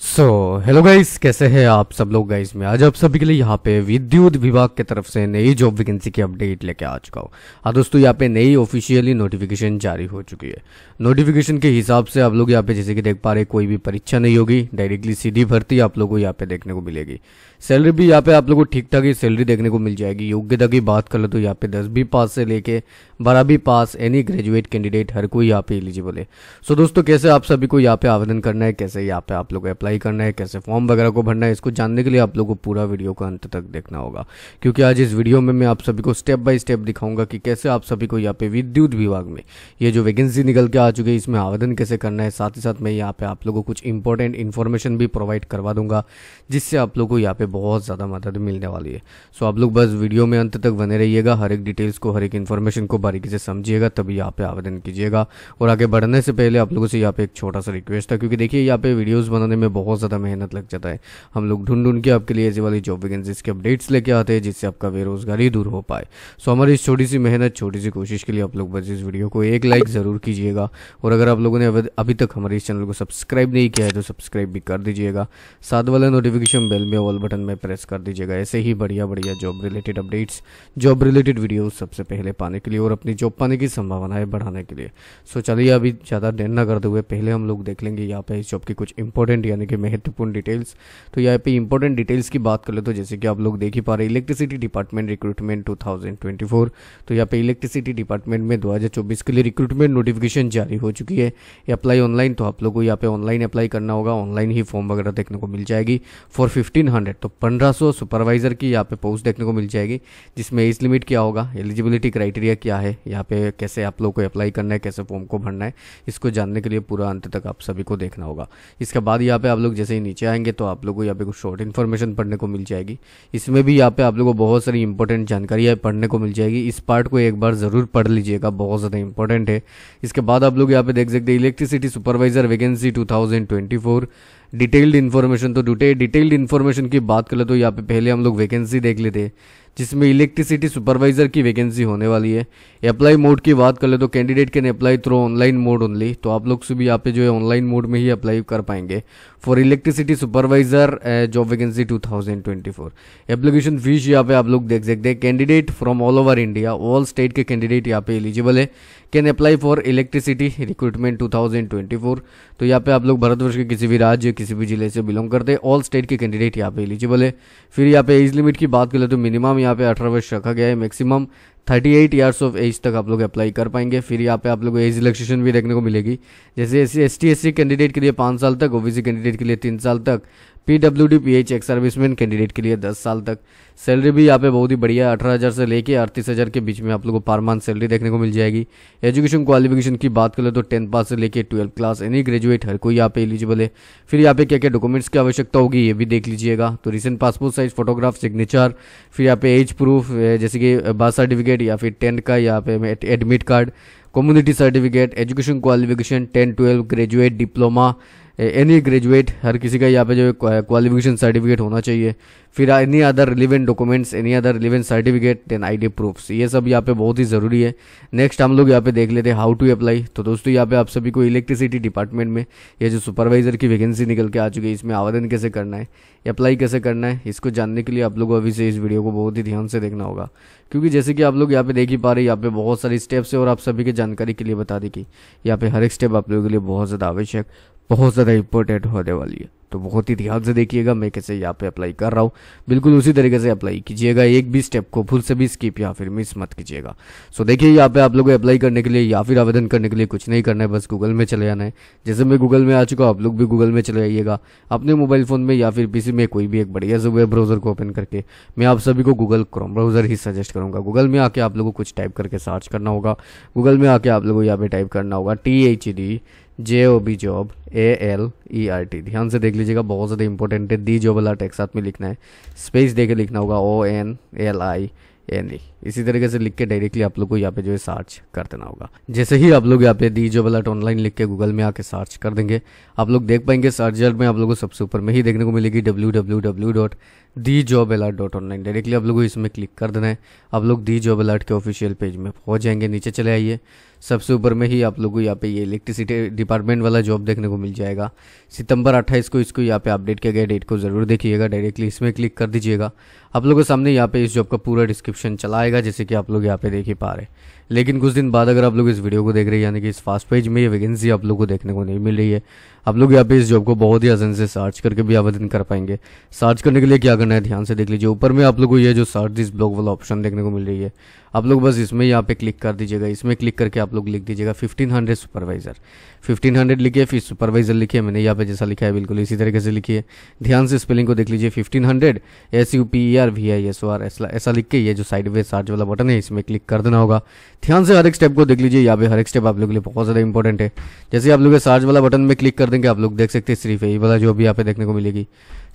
so hello guys कैसे हैं आप सब लोग गाइस में आज आप सभी के लिए यहाँ पे विद्युत विभाग की तरफ से नई जॉब वैकेंसी की अपडेट लेके आ चुका हूँ हाँ दोस्तों यहाँ पे नई ऑफिशियली नोटिफिकेशन जारी हो चुकी है नोटिफिकेशन के हिसाब से आप लोग यहाँ पे जैसे कि देख पा रहे कोई भी परीक्षा नहीं होगी डायरेक्टली सीधी भर्ती आप लोग को यहाँ पे देखने को मिलेगी सैलरी भी यहाँ पे आप लोग को ठीक ठाक ही सैलरी देखने को मिल जाएगी योग्यता की बात कर लो तो यहाँ पे दसवीं पास से लेके बारहवीं पास एनी ग्रेजुएट कैंडिडेट हर कोई यहाँ पे एलिजिबल है सो दोस्तों कैसे आप सभी को यहाँ पे आवेदन करना है कैसे यहाँ पे आप लोग अप्लाई करना है कैसे फॉर्म वगैरह को भरना है इसको जानने के लिए आप लोगों को पूरा वीडियो का अंत तक देखना होगा क्योंकि आज इस वीडियो में मैं आप सभी को स्टेप बाय स्टेप दिखाऊंगा कि कैसे आप सभी को यहाँ पे विद्युत विभाग में ये जो वैकेंसी निकल के आ चुकी है इसमें आवेदन कैसे करना है साथ ही साथ मैं यहाँ पे आप लोगों को कुछ इंपॉर्टेंट इन्फॉर्मेशन भी प्रोवाइड करवा दूंगा जिससे आप लोग को यहाँ पे बहुत ज़्यादा मदद मिलने वाली है सो आप लोग बस वीडियो में अंत तक बने रहिएगा हर एक डिटेल्स को हर एक इन्फॉर्मेशन को बारीकी से समझिएगा तभी यहाँ पे आवेदन कीजिएगा और आगे बढ़ने से पहले आप लोगों से यहाँ पे एक छोटा सा रिक्वेस्ट था क्योंकि देखिए यहाँ पे वीडियोस बनाने में में बहुत ज़्यादा मेहनत लग जाता है हम लोग ढूंढ ढूंढ के आपके लिए ऐसी वाली जॉब वैकेंसीज के अपडेट्स लेके आते हैं जिससे आपका बेरोजगारी दूर हो पाए सो हमारी इस छोटी सी मेहनत छोटी सी कोशिश के लिए आप लोग बस इस वीडियो को एक लाइक ज़रूर कीजिएगा और अगर आप लोगों ने अभी तक हमारे इस चैनल को सब्सक्राइब नहीं किया है तो सब्सक्राइब भी कर दीजिएगा साथ वाला नोटिफिकेशन बेल में ऑल बटन में प्रेस कर दीजिएगा ऐसे ही बढ़िया बढ़िया job related updates job related video सबसे पहले पाने के लिए और अपनी जॉब पाने की संभावनाएं बढ़ाने के लिए सो चलिए अभी ज़्यादा देर ना करते हुए पहले हम लोग देख लेंगे यहाँ पे इस जॉब की कुछ इंपॉर्टेंट यानी यानी कि महत्वपूर्ण डिटेल्स तो यहाँ पे इंपॉर्टेंट डिटेल्स की बात कर ले तो जैसे कि आप लोग देख ही पा रहे इलेक्ट्रिसिटी डिपार्टमेंट रिक्रूटमेंट 2024 तो यहाँ पे इलेक्ट्रिसिटी डिपार्टमेंट में 2024 के लिए रिक्रूटमेंट नोटिफिकेशन जारी हो चुकी है ये अप्लाई ऑनलाइन तो आप लोग को यहाँ पे ऑनलाइन अप्लाई करना होगा ऑनलाइन ही फॉर्म वगैरह देखने को मिल जाएगी फॉर फिफ्टीन तो पंद्रह सुपरवाइजर की यहाँ पे पोस्ट देखने को मिल जाएगी जिसमें एज लिमिट क्या होगा एलिजिबिलिटी क्राइटेरिया क्या है यहाँ पे कैसे आप लोग को अप्लाई करना है कैसे फॉर्म को भरना है इसको जानने के लिए पूरा अंत तक आप सभी को देखना होगा इसके बाद यहाँ पे आप लोग जैसे ही नीचे आएंगे तो आप लोग को यहाँ पे कुछ शॉर्ट इन्फॉर्मेशन पढ़ने को मिल जाएगी इसमें भी यहाँ पे आप लोग को बहुत सारी इंपॉर्टेंट जानकारियाँ पढ़ने को मिल जाएगी इस पार्ट को एक बार ज़रूर पढ़ लीजिएगा बहुत ज़्यादा इंपॉर्टेंट है इसके बाद आप लोग यहाँ पे देख सकते हैं electricity supervisor vacancy to detailed information तो जुटे डिटेल्ड इन्फॉर्मेशन की बात करें तो यहाँ पे पहले हम लोग वैकेंसी देख लेते हैं जिसमें इलेक्ट्रिसिटी सुपरवाइजर की वैकेंसी होने वाली है अप्लाई मोड की बात कर ले तो candidate can apply through online mode only तो आप लोग से भी यहाँ पे जो है ऑनलाइन मोड में ही अप्लाई कर पाएंगे for electricity supervisor job vacancy 2024 application fees यहाँ पे आप लोग देख सकते हैं candidate from all over India all state के कैंडिडेट यहाँ पे एलिजिबल है can apply for electricity recruitment for तो यहाँ पे आप लोग भारतवर्ष के किसी भी राज्य किसी भी जिले से बिलोंग करते हैं ऑल स्टेट के कैंडिडेट यहाँ पे एलिजिबल है फिर यहाँ पे एज लिमिट की बात करें तो मिनिमम यहाँ पे अठारह वर्ष रखा गया है maximum thirty eight years of age तक आप लोग अप्लाई कर पाएंगे फिर यहाँ पे आप लोग एज रिलेक्सेशन भी देखने को मिलेगी जैसे S C S T S C candidate के लिए पाँच साल तक ओबीसी कैंडिडेट के लिए तीन साल तक P W D P H ex serviceman candidate के लिए दस साल तक सैलरी भी यहाँ पे बहुत ही बढ़िया अठारह हज़ार से लेके अड़तीस हज़ार के बीच में आप लोगों को पर मंथ सैलरी देखने को मिल जाएगी एजुकेशन क्वालिफिकेशन की बात करें तो टेंथ पास से लेके ट्वेल्थ क्लास एनी ग्रेजुएट हर कोई यहाँ पे एलिजिबल है फिर यहाँ पे क्या क्या डॉक्यूमेंट्स की आवश्यकता होगी ये भी देख लीजिएगा तो recent passport size photograph signature फिर यहाँ पे एज प्रूफ जैसे कि बर्थ सर्टिफिकेट सर्टिफिकेट या फिर टेंथ का यहाँ पे admit card community certificate education qualification ten twelve graduate diploma any graduate हर किसी का यहाँ पे जो क्वालिफिकेशन सर्टिफिकेट होना चाहिए फिर any other relevant documents any other relevant certificate then I D proofs ये सब यहाँ पे बहुत ही ज़रूरी है नेक्स्ट हम लोग यहाँ पे देख लेते हैं हाउ टू अप्लाई तो दोस्तों यहाँ पे आप सभी को इलेक्ट्रिसिटी डिपार्टमेंट में ये जो सुपरवाइजर की वैकेंसी निकल के आ चुकी है इसमें आवेदन कैसे करना है अप्लाई कैसे करना है इसको जानने के लिए आप लोगों अभी से इस वीडियो को बहुत ही ध्यान से देखना होगा क्योंकि जैसे कि आप लोग यहाँ पे देख ही पा रहे यहाँ पे बहुत सारी स्टेप्स है और आप सभी की जानकारी के लिए बता दी कि यहाँ पे हर एक स्टेप आप लोगों के लिए बहुत ज़्यादा आवश्यक बहुत ज़्यादा इम्पोर्टेंट होने वाली है तो बहुत ही ध्यान से देखिएगा मैं कैसे यहाँ पे अप्लाई कर रहा हूँ बिल्कुल उसी तरीके से अप्लाई कीजिएगा एक भी स्टेप को फुल से भी स्किप या फिर मिस मत कीजिएगा सो देखिए यहाँ पे आप लोग अप्लाई करने के लिए या फिर आवेदन करने के लिए कुछ नहीं करना है बस गूगल में चले जाना है जैसे मैं गूगल में आ चुका आप लोग भी गूगल में चले आइएगा अपने मोबाइल फोन में या फिर पीसी में कोई भी एक बढ़िया से वेब ब्राउजर को ओपन करके मैं आप सभी को गूगल क्रोम ब्राउजर ही सजेस्ट करूंगा गूगल में आके आप लोगों को कुछ टाइप करके सर्च करना होगा गूगल में आके आप लोगों को यहाँ पे टाइप करना होगा T H D J O B job A L E R T ध्यान से देख लीजिएगा बहुत ज़्यादा इंपॉर्टेंट है दी जो वाला टेक्स साथ में लिखना है स्पेस दे के लिखना होगा O N L I N E इसी तरीके से लिख के डायरेक्टली आप लोग को यहाँ पे जो है सर्च कर देना होगा जैसे ही आप लोग यहाँ पे दी जो बलट ऑनलाइन लिख के गूगल में आके सर्च कर देंगे आप लोग देख पाएंगे सर्च रिजल्ट में आप लोगों को सबसे ऊपर में ही देखने को मिलेगी W W W dot the job alert dot online directly आप लोगों को इसमें क्लिक कर देना है आप लोग दी जॉब अलर्ट के ऑफिशियल पेज में पहुँच जाएंगे नीचे चले आइए सबसे ऊपर में ही आप लोगों को यहाँ पे ये इलेक्ट्रिसिटी डिपार्टमेंट वाला जॉब देखने को मिल जाएगा सितंबर 28 को इसको यहाँ पे अपडेट किया गया डेट को ज़रूर देखिएगा डायरेक्टली इसमें क्लिक कर दीजिएगा आप लोगों के सामने यहाँ पे इस जॉब का पूरा डिस्क्रिप्शन चलाएगा जैसे कि आप लोग यहाँ पे देख ही पा रहे लेकिन कुछ दिन बाद अगर आप लोग इस वीडियो को देख रहे हैं यानी कि इस फास्ट पेज में ये वैकेंसी आप लोग को देखने को नहीं मिल रही है आप लोग यहाँ पे इस जॉब को बहुत ही आसान से सर्च करके भी आवेदन कर पाएंगे सर्च करने के लिए क्या करना है ध्यान से देख लीजिए ऊपर में आप लोग को ये जो सर्च दिस ब्लॉग वाला ऑप्शन देखने को मिल रही है आप लोग बस इसमें यहाँ पे क्लिक कर दीजिएगा इसमें क्लिक करके आप लोग लिख दीजिएगा fifteen hundred supervisor fifteen hundred लिखिए फिर सुपरवाइजर लिखिए मैंने यहाँ पे जैसा लिखा है बिल्कुल इसी तरीके से लिखिए ध्यान से स्पेलिंग को देख लीजिए fifteen hundred S U P R V I S O R ऐसा लिख के ये जो साइड वे सर्च वाला बटन है इसमें क्लिक कर देना होगा ध्यान से हर एक स्टेप को देख लीजिए यहाँ पे हर एक स्टेप आप लोग के लिए बहुत ज़्यादा इंपॉर्टेंट है जैसे आप लोग सर्च वाला बटन में क्लिक कर देंगे आप लोग देख सकते हैं सिर्फ यही वाला जो भी यहाँ पे देखने को मिलेगी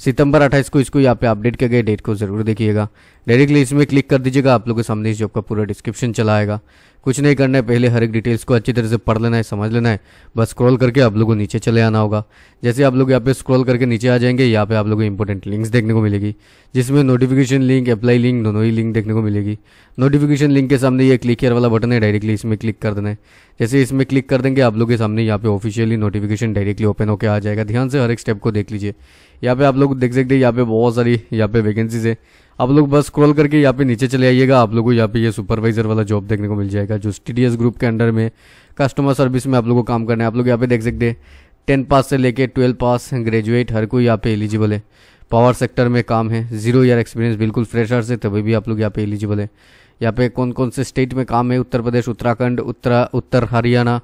सितंबर 28 को इसको यहाँ पे अपडेट किया गया डेट को ज़रूर देखिएगा डायरेक्टली इसमें क्लिक कर दीजिएगा आप लोगों के सामने इस जॉब का पूरा डिस्क्रिप्शन चलाएगा कुछ नहीं करना है पहले हर एक डिटेल्स को अच्छी तरह से पढ़ लेना है समझ लेना है बस स्क्रॉल करके आप लोगों को नीचे चले आना होगा जैसे आप लोग यहाँ पे स्क्रॉल करके नीचे आ जाएंगे यहाँ पे आप लोगों को इंपॉर्टेंट लिंक्स देखने को मिलेगी जिसमें नोटिफिकेशन लिंक अप्लाई लिंक दोनों ही लिंक देखने को मिलेगी नोटिफिकेशन लिंक के सामने ये क्लिक हेयर वाला बटन है डायरेक्टली इसमें क्लिक कर देना है जैसे इसमें क्लिक कर देंगे आप लोग के सामने यहाँ पे ऑफिशियली नोटिफिकेशन डायरेक्टली ओपन होकर आ जाएगा ध्यान से हर एक स्टेप को देख लीजिए यहाँ पे आप लोग देख सकते हैं यहाँ पे बहुत सारी यहाँ पे वैकेंसीज है आप लोग बस स्क्रॉल करके यहाँ पे नीचे चले आइएगा आप लोगों को यहाँ पे ये सुपरवाइजर वाला जॉब देखने को मिल जाएगा जो टी ग्रुप के अंडर में कस्टमर सर्विस में आप लोगों को काम करना है आप लोग यहाँ पे देख सकते हैं टेन पास से लेके ट्वेल्व पास ग्रेजुएट हर कोई यहाँ पे एलिजिबल है पावर सेक्टर में काम है जीरो ईयर एक्सपीरियंस बिल्कुल फ्रेशर से तभी भी आप लोग यहाँ पे एलिजिबल है यहाँ पे कौन कौन से स्टेट में काम है उत्तर प्रदेश उत्तराखंड उत्तरा उत्तर हरियाणा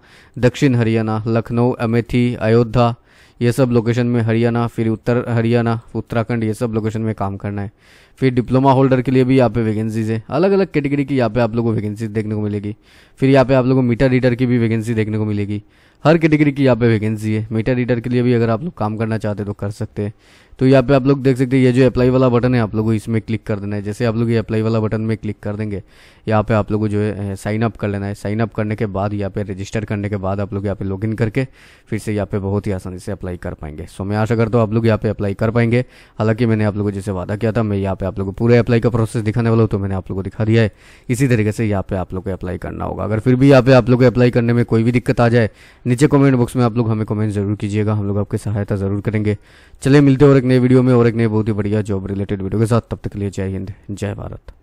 दक्षिण हरियाणा लखनऊ अमेठी अयोध्या ये सब लोकेशन में हरियाणा फिर उत्तर हरियाणा उत्तराखंड ये सब लोकेशन में काम करना है फिर डिप्लोमा होल्डर के लिए भी यहाँ पे वैकेंसीज है अलग अलग कैटेगरी की यहाँ पे आप लोगों को वैकेंसी देखने को मिलेगी फिर यहाँ पे आप लोगों को मीटर रीडर की भी वैकेंसी देखने को मिलेगी हर कैटेगरी की यहाँ पे वैकेंसी है मीटर रीडर के लिए भी अगर आप लोग काम करना चाहते हैं तो कर सकते हैं तो यहाँ पे आप लोग देख सकते हैं ये जो अप्लाई वाला बटन है आप लोगों को इसमें क्लिक कर देना है जैसे आप लोग ये अप्लाई वाला बटन में क्लिक कर देंगे यहाँ पे आप लोगों को जो है साइन अप कर लेना है साइन अप करने के बाद यहाँ पे रजिस्टर करने के बाद आप लोग यहाँ पे इन करके फिर से यहाँ पे बहुत ही आसानी से अप्लाई कर पाएंगे सो मैं आशा करता हूँ आप लोग यहाँ पे अप्लाई कर पाएंगे हालांकि मैंने आप लोगों को जैसे वादा किया था मैं यहाँ पे आप लोगों को पूरे अप्लाई का प्रोसेस दिखाने वाला हूँ तो मैंने आप लोगों को दिखा दिया है इसी तरीके से यहाँ पे आप लोग को अप्लाई करना होगा अगर फिर भी यहाँ पे आप लोग को अप्लाई करने में कोई भी दिक्कत आ जाए नीचे कमेंट बॉक्स में आप लोग हमें कमेंट जरूर कीजिएगा हम लोग आपकी सहायता जरूर करेंगे चले मिलते और एक नए वीडियो में और एक नए बहुत ही बढ़िया जॉब रिलेटेड वीडियो के साथ तब तक के लिए जय हिंद जय भारत